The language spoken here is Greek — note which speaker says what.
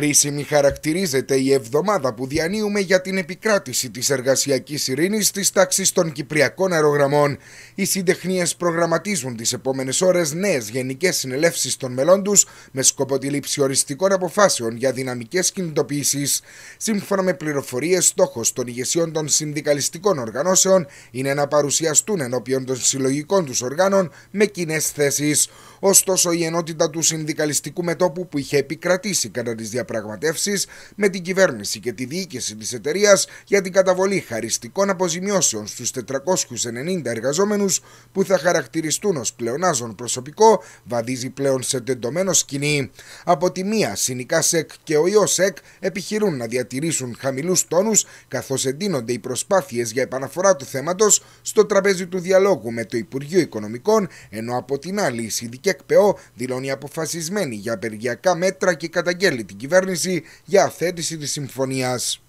Speaker 1: Κρίσιμη χαρακτηρίζεται η εβδομάδα που διανύουμε για την επικράτηση της εργασιακής ειρήνης της τάξης των Κυπριακών αερογραμμών. Οι συντεχνίες προγραμματίζουν τις επόμενες ώρες νέες γενικές συνελεύσεις των μελών τους με σκοπό τη λήψη οριστικών αποφάσεων για δυναμικές κινητοποιήσεις. Σύμφωνα με πληροφορίες, στόχος των ηγεσιών των συνδικαλιστικών οργανώσεων είναι να παρουσιαστούν ενώπιον των συλλογικών τους οργάνων με κοινές θέσεις. Ωστόσο, η ενότητα του συνδικαλιστικού μετόπου που είχε επικρατήσει κατά τις διαπραγματεύσεις με την κυβέρνηση και τη διοίκηση της εταιρείας για την καταβολή χαριστικών αποζημιώσεων στους 490 εργαζόμενους που θα χαρακτηριστούν ως πλεονάζον προσωπικό, βαδίζει πλέον σε τεντωμένο σκηνή. Από τη μία, Συνικά ΣΕΚ και ο ΙΟΣΕΚ επιχειρούν να διατηρήσουν χαμηλούς τόνους, καθώς εντείνονται οι προσπάθειες για επαναφορά του θέματος στο τραπέζι του διαλόγου με το Υπουργείο Οικονομικών, ενώ από την άλλη, ΕΚΠΕΟ δηλώνει αποφασισμένη για απεργιακά μέτρα και καταγγέλει την κυβέρνηση για αθέτηση της συμφωνίας.